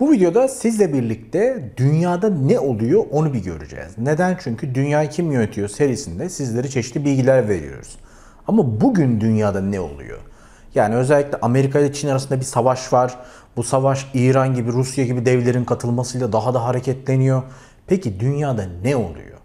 Bu videoda sizle birlikte dünyada ne oluyor onu bir göreceğiz. Neden? Çünkü Dünya Kim Yönetiyor serisinde sizlere çeşitli bilgiler veriyoruz. Ama bugün dünyada ne oluyor? Yani özellikle Amerika ile Çin arasında bir savaş var. Bu savaş İran gibi, Rusya gibi devlerin katılmasıyla daha da hareketleniyor. Peki dünyada ne oluyor?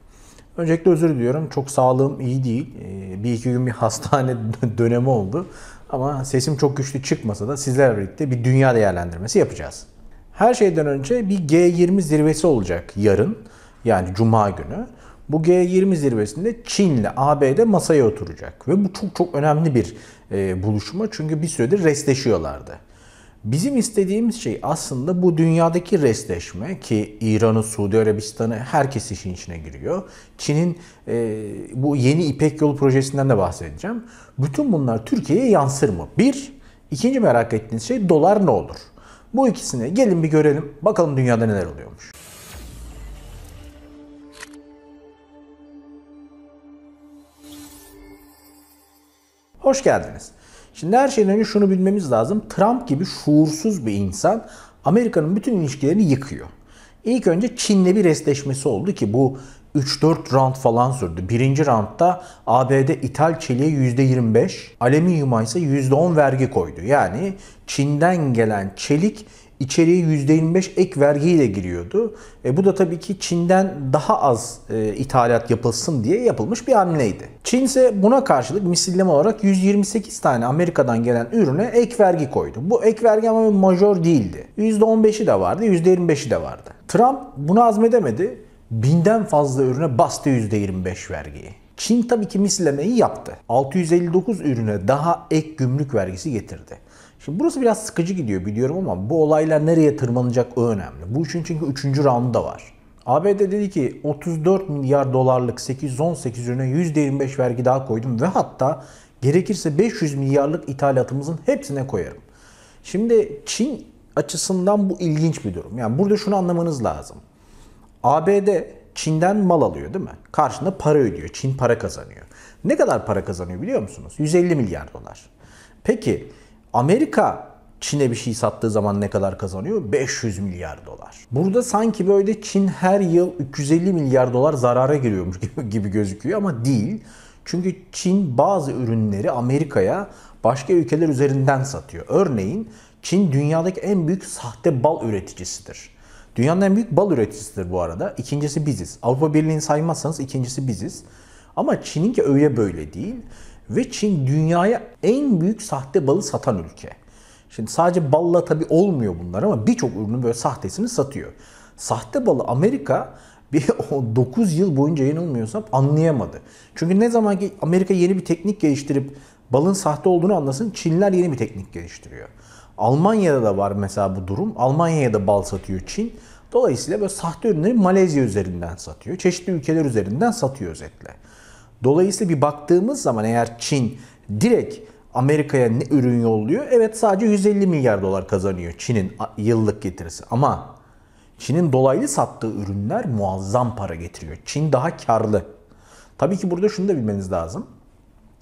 Öncelikle özür diliyorum. Çok sağlığım iyi değil. Ee, bir iki gün bir hastane dönemi oldu. Ama sesim çok güçlü çıkmasa da sizlerle birlikte bir dünya değerlendirmesi yapacağız. Her şeyden önce bir G20 zirvesi olacak yarın yani cuma günü. Bu G20 zirvesinde Çin ile ABD masaya oturacak ve bu çok çok önemli bir e, buluşma çünkü bir süredir restleşiyorlardı. Bizim istediğimiz şey aslında bu dünyadaki restleşme ki İran'ı, Suudi Arabistan'ı herkes işin içine giriyor. Çin'in e, bu yeni İpek Yolu projesinden de bahsedeceğim. Bütün bunlar Türkiye'ye yansır mı? Bir, ikinci merak ettiğiniz şey dolar ne olur? Bu ikisini gelin bir görelim. Bakalım dünyada neler oluyormuş. Hoş geldiniz. Şimdi her şeyden önce şunu bilmemiz lazım. Trump gibi şuursuz bir insan Amerika'nın bütün ilişkilerini yıkıyor. İlk önce Çin'le bir restleşmesi oldu ki bu 3-4 round falan sürdü. Birinci roundda ABD ithal çeliğe %25, alüminyuma ise %10 vergi koydu. Yani Çin'den gelen çelik içeriye %25 ek vergiyle giriyordu. E bu da tabii ki Çin'den daha az e, ithalat yapılsın diye yapılmış bir hamleydi. Çin ise buna karşılık misilleme olarak 128 tane Amerika'dan gelen ürüne ek vergi koydu. Bu ek vergi ama major değildi. %15'i de vardı, %25'i de vardı. Trump bunu azmedemedi binden fazla ürüne bastı %25 vergiyi. Çin tabii ki mislemeyi yaptı. 659 ürüne daha ek gümrük vergisi getirdi. Şimdi burası biraz sıkıcı gidiyor biliyorum ama bu olaylar nereye tırmanacak o önemli. Bu için çünkü 3. roundu da var. ABD dedi ki 34 milyar dolarlık 818 ürüne %25 vergi daha koydum ve hatta gerekirse 500 milyarlık ithalatımızın hepsine koyarım. Şimdi Çin açısından bu ilginç bir durum. Yani burada şunu anlamanız lazım. ABD Çin'den mal alıyor değil mi? Karşında para ödüyor. Çin para kazanıyor. Ne kadar para kazanıyor biliyor musunuz? 150 milyar dolar. Peki Amerika Çin'e bir şey sattığı zaman ne kadar kazanıyor? 500 milyar dolar. Burada sanki böyle Çin her yıl 350 milyar dolar zarara giriyormuş gibi gözüküyor ama değil. Çünkü Çin bazı ürünleri Amerika'ya başka ülkeler üzerinden satıyor. Örneğin Çin dünyadaki en büyük sahte bal üreticisidir. Dünyanın en büyük bal üreticisidir bu arada. İkincisi biziz. Avrupa Birliği'ni saymazsanız ikincisi biziz. Ama Çin'in ki öyle böyle değil. Ve Çin dünyaya en büyük sahte balı satan ülke. Şimdi sadece balla tabi olmuyor bunlar ama birçok ürünün böyle sahtesini satıyor. Sahte balı Amerika bir 9 yıl boyunca yanılmıyorsam anlayamadı. Çünkü ne zaman ki Amerika yeni bir teknik geliştirip balın sahte olduğunu anlasın Çinler yeni bir teknik geliştiriyor. Almanya'da da var mesela bu durum. Almanya'ya da bal satıyor Çin. Dolayısıyla böyle sahte ürünleri Malezya üzerinden satıyor. Çeşitli ülkeler üzerinden satıyor özetle. Dolayısıyla bir baktığımız zaman eğer Çin direkt Amerika'ya ne ürün yolluyor? Evet sadece 150 milyar dolar kazanıyor Çin'in yıllık getirisi. Ama Çin'in dolaylı sattığı ürünler muazzam para getiriyor. Çin daha karlı. Tabii ki burada şunu da bilmeniz lazım.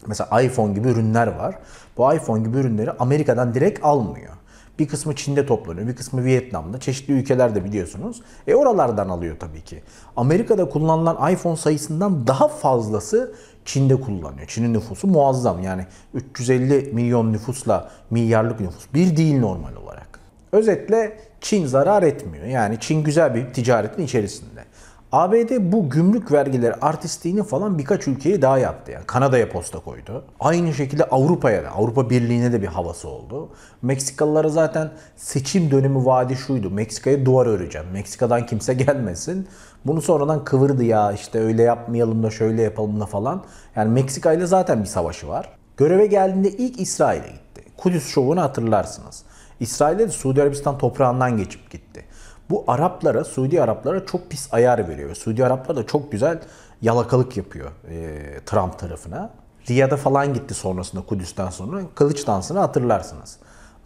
Mesela iPhone gibi ürünler var. Bu iPhone gibi ürünleri Amerika'dan direkt almıyor. Bir kısmı Çin'de toplanıyor, bir kısmı Vietnam'da, çeşitli ülkelerde biliyorsunuz. E oralardan alıyor tabii ki. Amerika'da kullanılan iPhone sayısından daha fazlası Çin'de kullanıyor. Çin'in nüfusu muazzam yani 350 milyon nüfusla milyarlık nüfus bir değil normal olarak. Özetle Çin zarar etmiyor. Yani Çin güzel bir ticaretin içerisinde. ABD bu gümrük vergileri artistliğini falan birkaç ülkeye daha yaptı. Yani Kanada'ya posta koydu. Aynı şekilde Avrupa'ya da, Avrupa Birliği'ne de bir havası oldu. Meksikalılara zaten seçim dönemi vaadi şuydu. Meksika'ya duvar öreceğim. Meksika'dan kimse gelmesin. Bunu sonradan kıvırdı ya işte öyle yapmayalım da şöyle yapalım da falan. Yani Meksika ile zaten bir savaşı var. Göreve geldiğinde ilk İsrail'e gitti. Kudüs şovunu hatırlarsınız. İsrail'e de Suudi Arabistan toprağından geçip gitti. Bu Araplara, Suudi Araplara çok pis ayar veriyor. Suudi Araplar da çok güzel yalakalık yapıyor e, Trump tarafına. Riyad'a falan gitti sonrasında Kudüs'ten sonra. Kılıç dansını hatırlarsınız.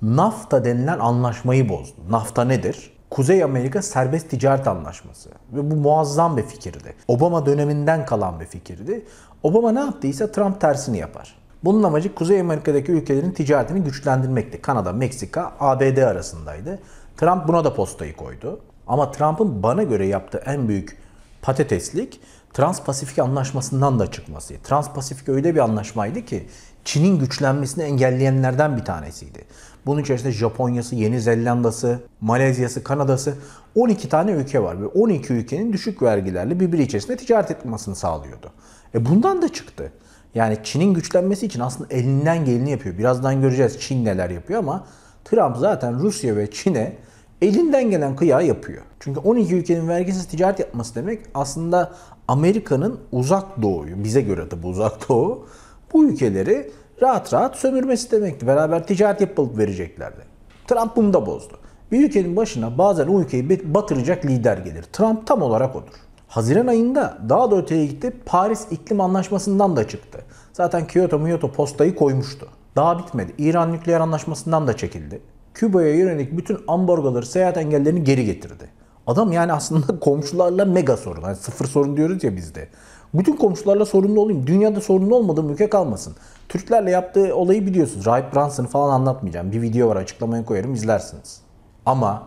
NAFTA denilen anlaşmayı bozdu. NAFTA nedir? Kuzey Amerika Serbest Ticaret Anlaşması. Ve bu muazzam bir fikirdi. Obama döneminden kalan bir fikirdi. Obama ne yaptıysa Trump tersini yapar. Bunun amacı Kuzey Amerika'daki ülkelerin ticaretini güçlendirmekti. Kanada, Meksika, ABD arasındaydı. Trump buna da postayı koydu. Ama Trump'ın bana göre yaptığı en büyük patateslik Transpasifik Anlaşması'ndan da çıkması. Transpasifik öyle bir anlaşmaydı ki Çin'in güçlenmesini engelleyenlerden bir tanesiydi. Bunun içerisinde Japonya'sı, Yeni Zelanda'sı, Malezya'sı, Kanada'sı 12 tane ülke var ve 12 ülkenin düşük vergilerle birbiri içerisinde ticaret etmesini sağlıyordu. E bundan da çıktı. Yani Çin'in güçlenmesi için aslında elinden geleni yapıyor. Birazdan göreceğiz Çin neler yapıyor ama Trump zaten Rusya ve Çin'e elinden gelen kıya yapıyor. Çünkü 12 ülkenin vergisiz ticaret yapması demek aslında Amerika'nın uzak doğuyu, bize göre de bu uzak doğu, bu ülkeleri rahat rahat sömürmesi demekti. Beraber ticaret yapılıp vereceklerdi. Trump bunu da bozdu. Bir ülkenin başına bazen o ülkeyi batıracak lider gelir. Trump tam olarak odur. Haziran ayında daha da öteye gitti. Paris İklim Anlaşması'ndan da çıktı. Zaten Kyoto Kyoto postayı koymuştu. Daha bitmedi. İran nükleer anlaşmasından da çekildi. Küba'ya yönelik bütün ambargoları, seyahat engellerini geri getirdi. Adam yani aslında komşularla mega sorun. Hani sıfır sorun diyoruz ya bizde. Bütün komşularla sorunlu olayım. Dünyada sorunlu olmadığım ülke kalmasın. Türklerle yaptığı olayı biliyorsunuz. Rahip Branson'ı falan anlatmayacağım. Bir video var açıklamaya koyarım izlersiniz. Ama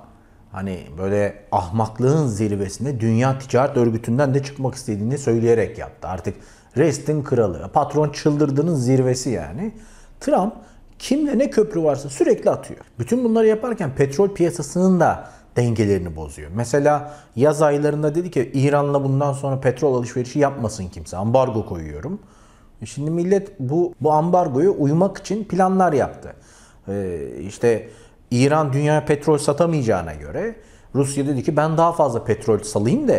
hani böyle ahmaklığın zirvesinde Dünya Ticaret Örgütü'nden de çıkmak istediğini söyleyerek yaptı. Artık Rest'in kralı, patron çıldırdığının zirvesi yani. Trump kimle ne köprü varsa sürekli atıyor. Bütün bunları yaparken petrol piyasasının da dengelerini bozuyor. Mesela yaz aylarında dedi ki İran'la bundan sonra petrol alışverişi yapmasın kimse. Ambargo koyuyorum. E şimdi millet bu bu ambargoya uymak için planlar yaptı. Ee, işte İran dünyaya petrol satamayacağına göre Rusya dedi ki ben daha fazla petrol salayım da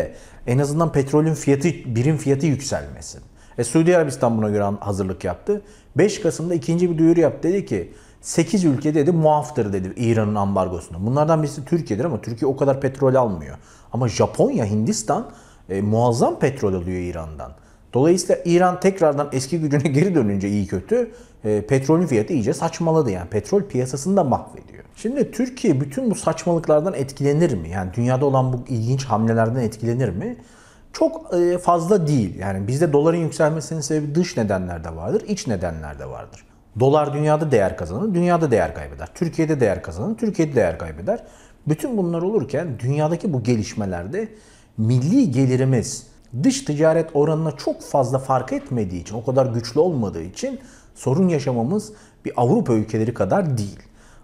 en azından petrolün fiyatı birim fiyatı yükselmesin. E, Suudi Arabistan buna göre hazırlık yaptı. 5 Kasım'da ikinci bir duyuru yaptı. Dedi ki 8 ülke dedi muaftır dedi İran'ın ambargosunda. Bunlardan birisi Türkiye'dir ama Türkiye o kadar petrol almıyor. Ama Japonya, Hindistan e, muazzam petrol alıyor İran'dan. Dolayısıyla İran tekrardan eski gücüne geri dönünce iyi kötü e, petrolün fiyatı iyice saçmaladı yani petrol piyasasını da mahvediyor. Şimdi Türkiye bütün bu saçmalıklardan etkilenir mi? Yani dünyada olan bu ilginç hamlelerden etkilenir mi? çok e, fazla değil. Yani bizde doların yükselmesinin sebebi dış nedenler de vardır, iç nedenler de vardır. Dolar dünyada değer kazanır, dünyada değer kaybeder. Türkiye'de değer kazanır, Türkiye'de değer kaybeder. Bütün bunlar olurken dünyadaki bu gelişmelerde milli gelirimiz dış ticaret oranına çok fazla fark etmediği için, o kadar güçlü olmadığı için sorun yaşamamız bir Avrupa ülkeleri kadar değil.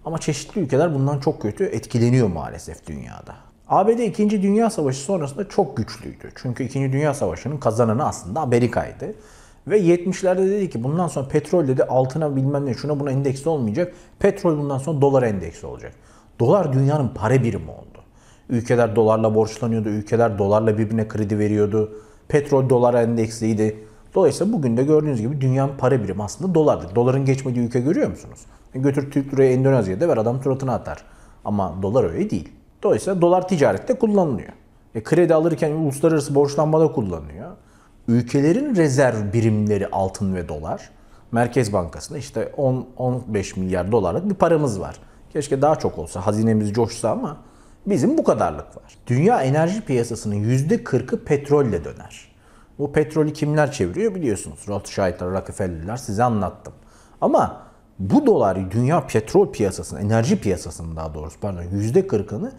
Ama çeşitli ülkeler bundan çok kötü etkileniyor maalesef dünyada. ABD 2. Dünya Savaşı sonrasında çok güçlüydü. Çünkü 2. Dünya Savaşı'nın kazananı aslında Amerika'ydı. Ve 70'lerde dedi ki bundan sonra petrol dedi altına bilmem ne şuna buna endeksli olmayacak. Petrol bundan sonra dolar endeksli olacak. Dolar dünyanın para birimi oldu. Ülkeler dolarla borçlanıyordu. Ülkeler dolarla birbirine kredi veriyordu. Petrol dolar endeksliydi. Dolayısıyla bugün de gördüğünüz gibi dünyanın para birimi aslında dolardır. Doların geçmediği ülke görüyor musunuz? E, götür Türk lirayı Endonezya'da ver adam suratına atar. Ama dolar öyle değil. Dolayısıyla dolar ticarette kullanılıyor. E, kredi alırken uluslararası borçlanmada kullanılıyor. Ülkelerin rezerv birimleri altın ve dolar. Merkez Bankası'nda işte 10-15 milyar dolarlık bir paramız var. Keşke daha çok olsa, hazinemiz coşsa ama bizim bu kadarlık var. Dünya enerji piyasasının %40'ı petrolle döner. Bu petrolü kimler çeviriyor biliyorsunuz. Rothschild'lar, Rockefeller'lar size anlattım. Ama bu dolar dünya petrol piyasasının, enerji piyasasının daha doğrusu pardon %40'ını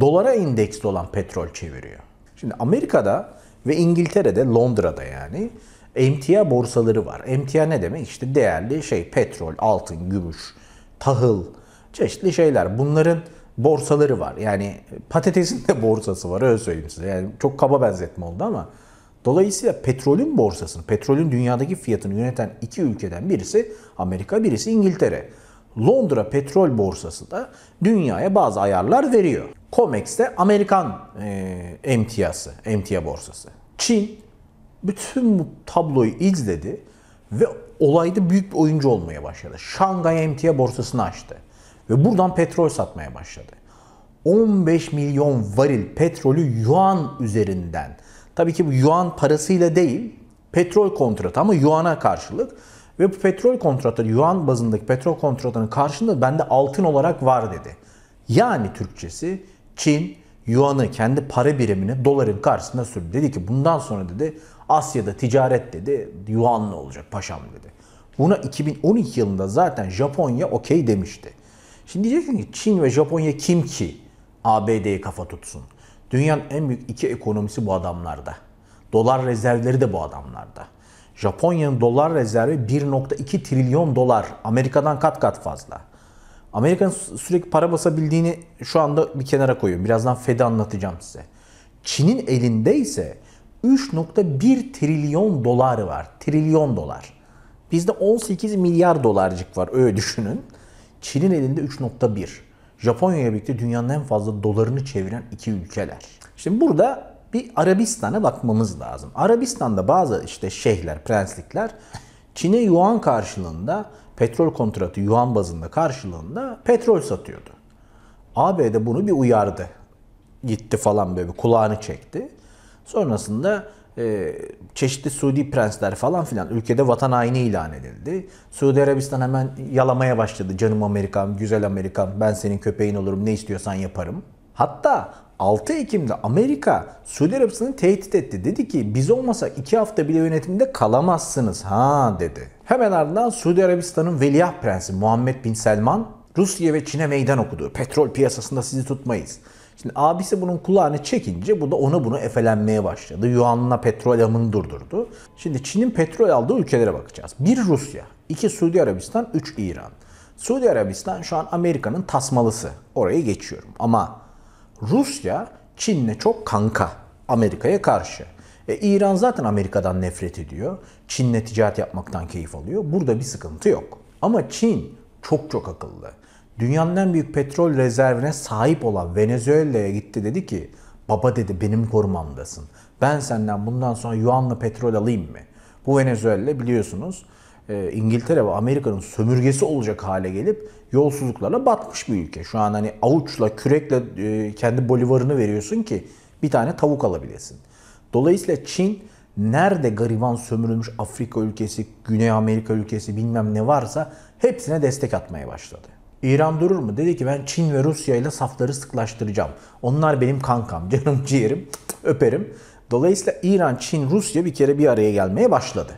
dolara indeksli olan petrol çeviriyor. Şimdi Amerika'da ve İngiltere'de Londra'da yani emtia borsaları var. Emtia ne demek? İşte değerli şey petrol, altın, gümüş, tahıl, çeşitli şeyler. Bunların borsaları var. Yani patatesin de borsası var öyle söyleyeyim size. Yani çok kaba benzetme oldu ama dolayısıyla petrolün borsasını, petrolün dünyadaki fiyatını yöneten iki ülkeden birisi Amerika, birisi İngiltere. Londra petrol borsası da dünyaya bazı ayarlar veriyor. COMEX de Amerikan e, emtiyası, emtia borsası. Çin bütün bu tabloyu izledi ve olayda büyük bir oyuncu olmaya başladı. Şangay Emtia borsasını açtı ve buradan petrol satmaya başladı. 15 milyon varil petrolü yuan üzerinden. Tabii ki bu yuan parasıyla değil, petrol kontratı ama yuana karşılık. Ve bu petrol kontratı, yuan bazındaki petrol kontratının karşılığında bende altın olarak var dedi. Yani Türkçesi Çin Yuan'ı kendi para birimini doların karşısında sürdü. Dedi ki bundan sonra dedi Asya'da ticaret dedi Yuan'la olacak paşam dedi. Buna 2012 yılında zaten Japonya okey demişti. Şimdi diyeceksin ki Çin ve Japonya kim ki ABD'ye kafa tutsun? Dünyanın en büyük iki ekonomisi bu adamlarda. Dolar rezervleri de bu adamlarda. Japonya'nın dolar rezervi 1.2 trilyon dolar. Amerika'dan kat kat fazla. Amerika'nın sürekli para basabildiğini şu anda bir kenara koyuyorum. Birazdan Fed'i anlatacağım size. Çin'in elinde ise 3.1 trilyon doları var. Trilyon dolar. Bizde 18 milyar dolarcık var öyle düşünün. Çin'in elinde 3.1. Japonya'ya birlikte dünyanın en fazla dolarını çeviren iki ülkeler. Şimdi burada bir Arabistan'a bakmamız lazım. Arabistan'da bazı işte şeyhler, prenslikler Çin'e yuan karşılığında petrol kontratı yuan bazında karşılığında petrol satıyordu. AB de bunu bir uyardı. Gitti falan böyle bir kulağını çekti. Sonrasında e, çeşitli Suudi prensler falan filan ülkede vatan haini ilan edildi. Suudi Arabistan hemen yalamaya başladı. Canım Amerikan güzel Amerikan ben senin köpeğin olurum, ne istiyorsan yaparım. Hatta 6 Ekim'de Amerika Suudi Arabistan'ı tehdit etti. Dedi ki biz olmasa 2 hafta bile yönetimde kalamazsınız ha dedi. Hemen ardından Suudi Arabistan'ın veliaht prensi Muhammed Bin Selman Rusya ve Çin'e meydan okudu. Petrol piyasasında sizi tutmayız. Şimdi abisi bunun kulağını çekince bu da ona bunu efelenmeye başladı. Yuan'la petrol amını durdurdu. Şimdi Çin'in petrol aldığı ülkelere bakacağız. Bir Rusya, iki Suudi Arabistan, üç İran. Suudi Arabistan şu an Amerika'nın tasmalısı. Oraya geçiyorum. Ama Rusya Çin'le çok kanka Amerika'ya karşı. E, İran zaten Amerika'dan nefret ediyor. Çin'le ticaret yapmaktan keyif alıyor. Burada bir sıkıntı yok. Ama Çin çok çok akıllı. Dünyanın en büyük petrol rezervine sahip olan Venezuela'ya gitti dedi ki baba dedi benim korumamdasın. Ben senden bundan sonra yuanla petrol alayım mı? Bu Venezuela biliyorsunuz ee, İngiltere ve Amerika'nın sömürgesi olacak hale gelip yolsuzluklarla batmış bir ülke. Şu an hani avuçla, kürekle e, kendi bolivarını veriyorsun ki bir tane tavuk alabilirsin. Dolayısıyla Çin nerede gariban sömürülmüş Afrika ülkesi, Güney Amerika ülkesi bilmem ne varsa hepsine destek atmaya başladı. İran durur mu? Dedi ki ben Çin ve Rusya ile safları sıklaştıracağım. Onlar benim kankam, canım ciğerim, öperim. Dolayısıyla İran, Çin, Rusya bir kere bir araya gelmeye başladı.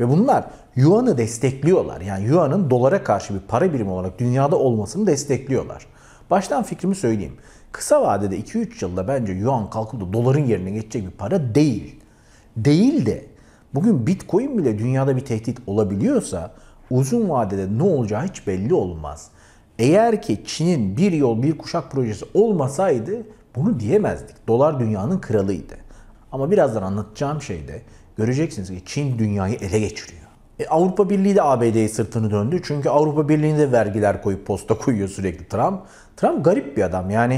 Ve bunlar Yuan'ı destekliyorlar. Yani Yuan'ın dolara karşı bir para birimi olarak dünyada olmasını destekliyorlar. Baştan fikrimi söyleyeyim. Kısa vadede 2-3 yılda bence Yuan kalkıp da doların yerine geçecek bir para değil. Değil de bugün Bitcoin bile dünyada bir tehdit olabiliyorsa uzun vadede ne olacağı hiç belli olmaz. Eğer ki Çin'in bir yol bir kuşak projesi olmasaydı bunu diyemezdik. Dolar dünyanın kralıydı. Ama birazdan anlatacağım şeyde göreceksiniz ki Çin dünyayı ele geçiriyor. E, Avrupa Birliği de ABD'ye sırtını döndü. Çünkü Avrupa Birliği'nde vergiler koyup posta koyuyor sürekli Trump. Trump garip bir adam yani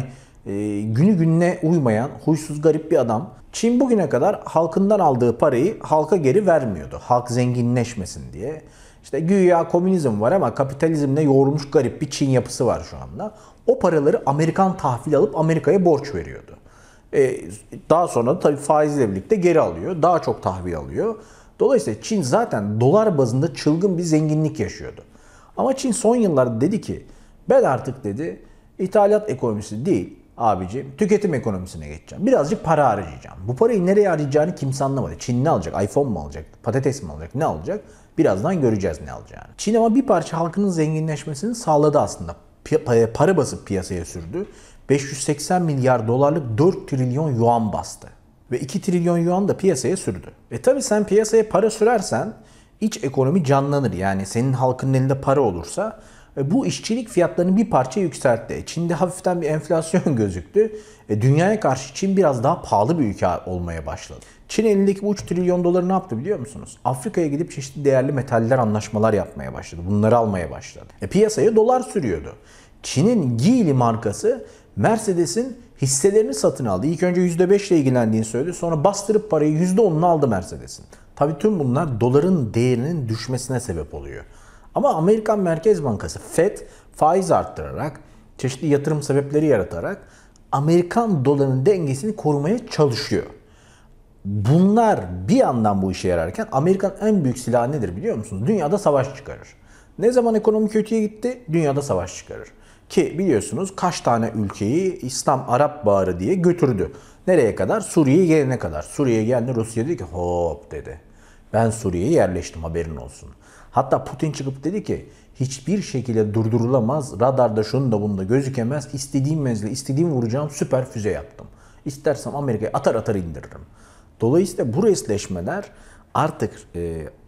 e, günü gününe uymayan huysuz garip bir adam. Çin bugüne kadar halkından aldığı parayı halka geri vermiyordu. Halk zenginleşmesin diye. İşte güya komünizm var ama kapitalizmle yoğrulmuş garip bir Çin yapısı var şu anda. O paraları Amerikan tahvil alıp Amerika'ya borç veriyordu. E, daha sonra tabii faizle birlikte geri alıyor. Daha çok tahvil alıyor. Dolayısıyla Çin zaten dolar bazında çılgın bir zenginlik yaşıyordu. Ama Çin son yıllarda dedi ki ben artık dedi ithalat ekonomisi değil abicim tüketim ekonomisine geçeceğim. Birazcık para harcayacağım. Bu parayı nereye harcayacağını kimse anlamadı. Çin ne alacak? iPhone mu alacak? Patates mi alacak? Ne alacak? Birazdan göreceğiz ne alacağını. Çin ama bir parça halkının zenginleşmesini sağladı aslında. Para basıp piyasaya sürdü. 580 milyar dolarlık 4 trilyon yuan bastı. Ve 2 trilyon yuan da piyasaya sürdü. E tabi sen piyasaya para sürersen iç ekonomi canlanır. Yani senin halkın elinde para olursa e, bu işçilik fiyatlarını bir parça yükseltti. E Çin'de hafiften bir enflasyon gözüktü. E, dünyaya karşı Çin biraz daha pahalı bir ülke olmaya başladı. Çin elindeki bu 3 trilyon doları ne yaptı biliyor musunuz? Afrika'ya gidip çeşitli değerli metaller anlaşmalar yapmaya başladı. Bunları almaya başladı. E, piyasaya dolar sürüyordu. Çin'in Geely markası Mercedes'in hisselerini satın aldı. İlk önce %5 ile ilgilendiğini söyledi. Sonra bastırıp parayı %10'unu aldı Mercedes'in. Tabii tüm bunlar doların değerinin düşmesine sebep oluyor. Ama Amerikan Merkez Bankası FED faiz arttırarak, çeşitli yatırım sebepleri yaratarak Amerikan dolarının dengesini korumaya çalışıyor. Bunlar bir yandan bu işe yararken Amerikan en büyük silahı nedir biliyor musunuz? Dünyada savaş çıkarır. Ne zaman ekonomi kötüye gitti? Dünyada savaş çıkarır. Ki biliyorsunuz kaç tane ülkeyi İslam Arap Bağrı diye götürdü. Nereye kadar? Suriye'ye gelene kadar. Suriye'ye geldi Rusya dedi ki hop dedi. Ben Suriye'ye yerleştim haberin olsun. Hatta Putin çıkıp dedi ki hiçbir şekilde durdurulamaz. Radarda şunu da bunda gözükemez. İstediğim menzile istediğim vuracağım süper füze yaptım. İstersem Amerika'ya atar atar indiririm. Dolayısıyla bu resleşmeler artık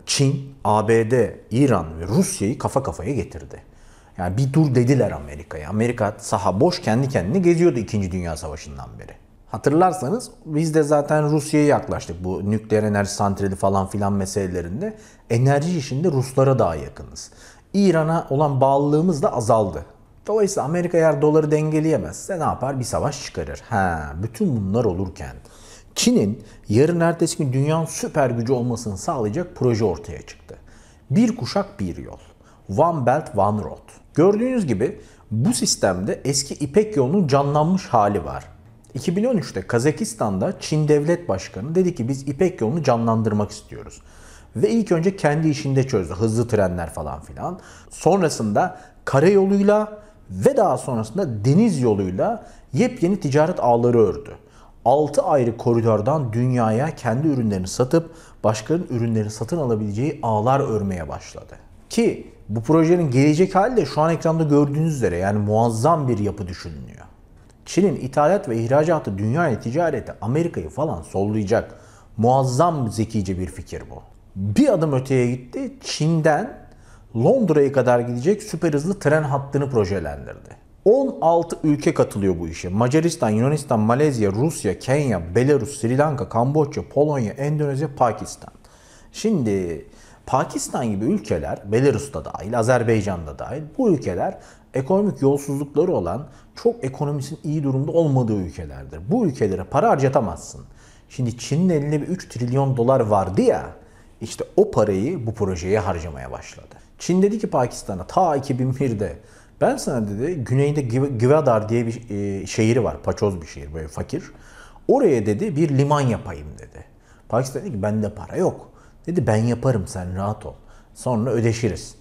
Çin, ABD, İran ve Rusya'yı kafa kafaya getirdi. Yani bir dur dediler Amerika'ya. Amerika saha boş kendi kendine geziyordu 2. Dünya Savaşı'ndan beri. Hatırlarsanız biz de zaten Rusya'ya yaklaştık bu nükleer enerji santrali falan filan meselelerinde. Enerji işinde Ruslara daha yakınız. İran'a olan bağlılığımız da azaldı. Dolayısıyla Amerika eğer doları dengeleyemezse ne yapar? Bir savaş çıkarır. He, bütün bunlar olurken Çin'in yarın ertesi gün dünyanın süper gücü olmasını sağlayacak proje ortaya çıktı. Bir kuşak bir yol. One Belt One Road. Gördüğünüz gibi bu sistemde eski İpek yolunun canlanmış hali var. 2013'te Kazakistan'da Çin Devlet Başkanı dedi ki biz İpek yolunu canlandırmak istiyoruz. Ve ilk önce kendi işinde çözdü. Hızlı trenler falan filan. Sonrasında karayoluyla ve daha sonrasında deniz yoluyla yepyeni ticaret ağları ördü. 6 ayrı koridordan dünyaya kendi ürünlerini satıp başkalarının ürünlerini satın alabileceği ağlar örmeye başladı. Ki bu projenin gelecek hali de şu an ekranda gördüğünüz üzere yani muazzam bir yapı düşünülüyor. Çin'in ithalat ve ihracatı dünyaya ticareti Amerika'yı falan sollayacak. Muazzam zekice bir fikir bu. Bir adım öteye gitti. Çin'den Londra'ya kadar gidecek süper hızlı tren hattını projelendirdi. 16 ülke katılıyor bu işe. Macaristan, Yunanistan, Malezya, Rusya, Kenya, Belarus, Sri Lanka, Kamboçya, Polonya, Endonezya, Pakistan. Şimdi Pakistan gibi ülkeler, Belarus'ta dahil, Azerbaycan'da dahil bu ülkeler ekonomik yolsuzlukları olan çok ekonomisinin iyi durumda olmadığı ülkelerdir. Bu ülkelere para harcatamazsın. Şimdi Çin'in elinde bir 3 trilyon dolar vardı ya işte o parayı bu projeye harcamaya başladı. Çin dedi ki Pakistan'a ta 2001'de ben sana dedi güneyde Gwadar diye bir e, şehri var. Paçoz bir şehir böyle fakir. Oraya dedi bir liman yapayım dedi. Pakistan dedi ki bende para yok. Dedi ben yaparım sen rahat ol. Sonra ödeşiriz.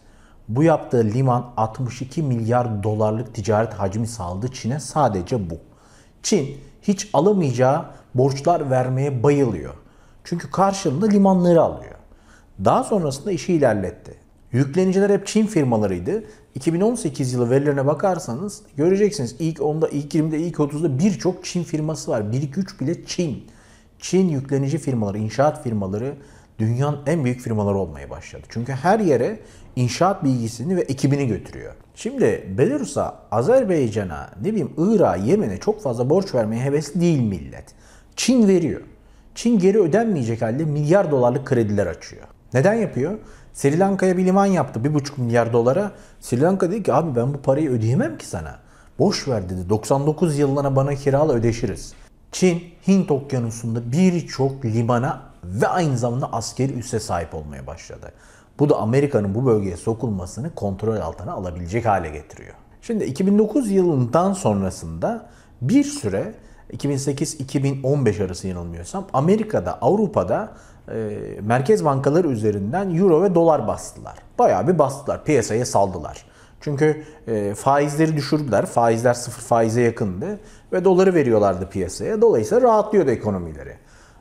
Bu yaptığı liman 62 milyar dolarlık ticaret hacmi sağladı Çin'e sadece bu. Çin hiç alamayacağı borçlar vermeye bayılıyor. Çünkü karşılığında limanları alıyor. Daha sonrasında işi ilerletti. Yükleniciler hep Çin firmalarıydı. 2018 yılı verilerine bakarsanız göreceksiniz ilk 10'da, ilk 20'de, ilk 30'da birçok Çin firması var. 1-2-3 bile Çin. Çin yüklenici firmaları, inşaat firmaları, dünyanın en büyük firmaları olmaya başladı. Çünkü her yere inşaat bilgisini ve ekibini götürüyor. Şimdi Belarus'a, Azerbaycan'a, ne bileyim Irak'a, Yemen'e çok fazla borç vermeye hevesli değil millet. Çin veriyor. Çin geri ödenmeyecek halde milyar dolarlık krediler açıyor. Neden yapıyor? Sri Lanka'ya bir liman yaptı 1,5 milyar dolara. Sri Lanka dedi ki abi ben bu parayı ödeyemem ki sana. Boş ver dedi. 99 yılına bana kirala ödeşiriz. Çin, Hint okyanusunda birçok limana ve aynı zamanda askeri üsse sahip olmaya başladı. Bu da Amerika'nın bu bölgeye sokulmasını kontrol altına alabilecek hale getiriyor. Şimdi 2009 yılından sonrasında bir süre 2008-2015 arası yanılmıyorsam Amerika'da, Avrupa'da e, merkez bankaları üzerinden euro ve dolar bastılar. Bayağı bir bastılar, piyasaya saldılar. Çünkü e, faizleri düşürdüler. Faizler sıfır faize yakındı ve doları veriyorlardı piyasaya. Dolayısıyla rahatlıyordu ekonomileri.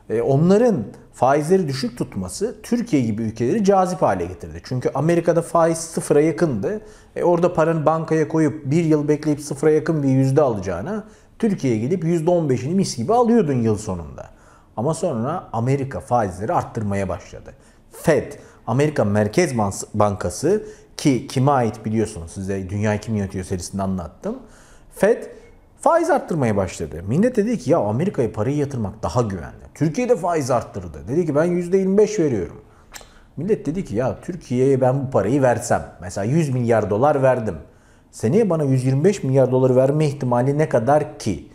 E, onların faizleri düşük tutması Türkiye gibi ülkeleri cazip hale getirdi. Çünkü Amerika'da faiz sıfıra yakındı. E orada paranı bankaya koyup bir yıl bekleyip sıfıra yakın bir yüzde alacağına Türkiye'ye gidip %15'ini mis gibi alıyordun yıl sonunda. Ama sonra Amerika faizleri arttırmaya başladı. Fed, Amerika Merkez Bankası ki kime ait biliyorsunuz size Dünya Kim Yönetiyor serisinde anlattım. Fed faiz arttırmaya başladı. Millet dedi ki ya Amerika'ya parayı yatırmak daha güvenli. Türkiye'de faiz arttırdı. Dedi ki ben %25 veriyorum. Millet dedi ki ya Türkiye'ye ben bu parayı versem. Mesela 100 milyar dolar verdim. Seneye bana 125 milyar dolar verme ihtimali ne kadar ki?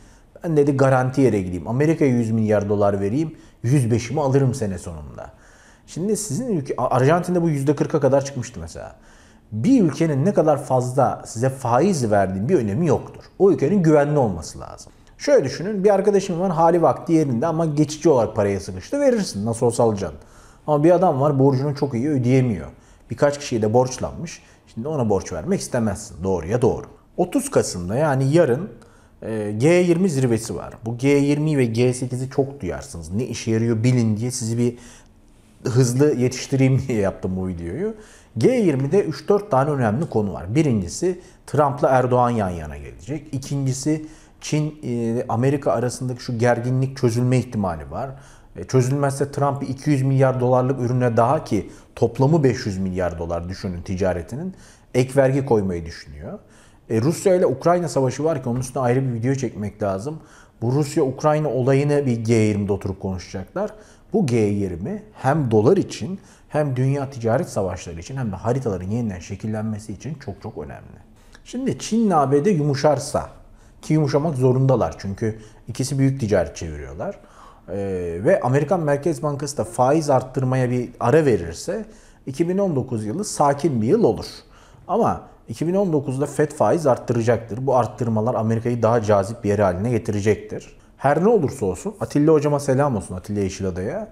Ben dedi garanti yere gideyim. Amerika'ya 100 milyar dolar vereyim. 105'imi alırım sene sonunda. Şimdi sizin ülke, Arjantin'de bu %40'a kadar çıkmıştı mesela bir ülkenin ne kadar fazla size faiz verdiğin bir önemi yoktur. O ülkenin güvenli olması lazım. Şöyle düşünün bir arkadaşım var hali vakti yerinde ama geçici olarak paraya sıkıştı verirsin nasıl olsa alacaksın. Ama bir adam var borcunu çok iyi ödeyemiyor. Birkaç kişiye de borçlanmış. Şimdi ona borç vermek istemezsin doğruya doğru. 30 Kasım'da yani yarın e, G20 zirvesi var. Bu G20 ve G8'i çok duyarsınız. Ne işe yarıyor bilin diye sizi bir hızlı yetiştireyim diye yaptım bu videoyu. G20'de 3-4 tane önemli konu var. Birincisi Trump'la Erdoğan yan yana gelecek. İkincisi Çin e, Amerika arasındaki şu gerginlik çözülme ihtimali var. E, çözülmezse Trump 200 milyar dolarlık ürüne daha ki toplamı 500 milyar dolar düşünün ticaretinin ek vergi koymayı düşünüyor. E, Rusya ile Ukrayna savaşı var ki onun üstüne ayrı bir video çekmek lazım. Bu Rusya-Ukrayna olayını bir G20'de oturup konuşacaklar. Bu G20 hem dolar için hem dünya ticaret savaşları için hem de haritaların yeniden şekillenmesi için çok çok önemli. Şimdi Çin'le ABD yumuşarsa ki yumuşamak zorundalar çünkü ikisi büyük ticaret çeviriyorlar. Ee, ve Amerikan Merkez Bankası da faiz arttırmaya bir ara verirse 2019 yılı sakin bir yıl olur. Ama 2019'da FED faiz arttıracaktır. Bu arttırmalar Amerika'yı daha cazip bir yer haline getirecektir. Her ne olursa olsun Atilla hocama selam olsun Atilla Yeşilada'ya.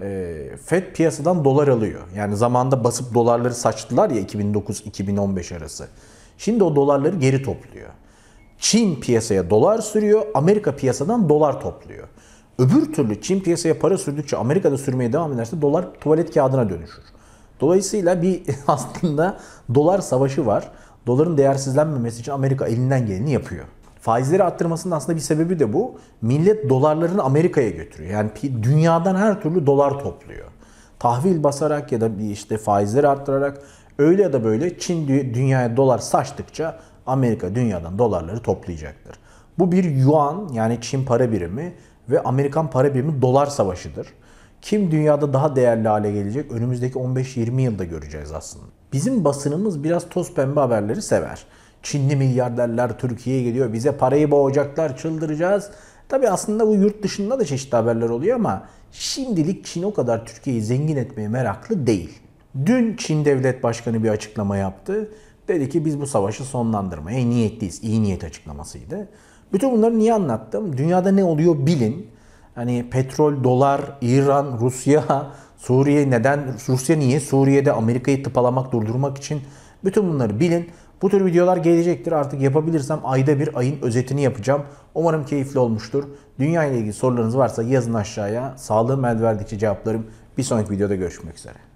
E, FED piyasadan dolar alıyor. Yani zamanda basıp dolarları saçtılar ya 2009-2015 arası. Şimdi o dolarları geri topluyor. Çin piyasaya dolar sürüyor, Amerika piyasadan dolar topluyor. Öbür türlü Çin piyasaya para sürdükçe Amerika'da sürmeye devam ederse dolar tuvalet kağıdına dönüşür. Dolayısıyla bir aslında dolar savaşı var. Doların değersizlenmemesi için Amerika elinden geleni yapıyor faizleri arttırmasının aslında bir sebebi de bu. Millet dolarlarını Amerika'ya götürüyor. Yani dünyadan her türlü dolar topluyor. Tahvil basarak ya da işte faizleri arttırarak öyle ya da böyle Çin dünyaya dolar saçtıkça Amerika dünyadan dolarları toplayacaktır. Bu bir yuan yani Çin para birimi ve Amerikan para birimi dolar savaşıdır. Kim dünyada daha değerli hale gelecek önümüzdeki 15-20 yılda göreceğiz aslında. Bizim basınımız biraz toz pembe haberleri sever. Çinli milyarderler Türkiye'ye geliyor. Bize parayı boğacaklar, çıldıracağız. Tabi aslında bu yurt dışında da çeşitli haberler oluyor ama şimdilik Çin o kadar Türkiye'yi zengin etmeye meraklı değil. Dün Çin Devlet Başkanı bir açıklama yaptı. Dedi ki biz bu savaşı sonlandırmaya niyetliyiz. İyi niyet açıklamasıydı. Bütün bunları niye anlattım? Dünyada ne oluyor bilin. Hani petrol, dolar, İran, Rusya, Suriye neden? Rusya niye Suriye'de Amerika'yı tıpalamak, durdurmak için? Bütün bunları bilin. Bu tür videolar gelecektir. Artık yapabilirsem ayda bir ayın özetini yapacağım. Umarım keyifli olmuştur. Dünya ile ilgili sorularınız varsa yazın aşağıya. Sağlığım el verdikçe cevaplarım. Bir sonraki videoda görüşmek üzere.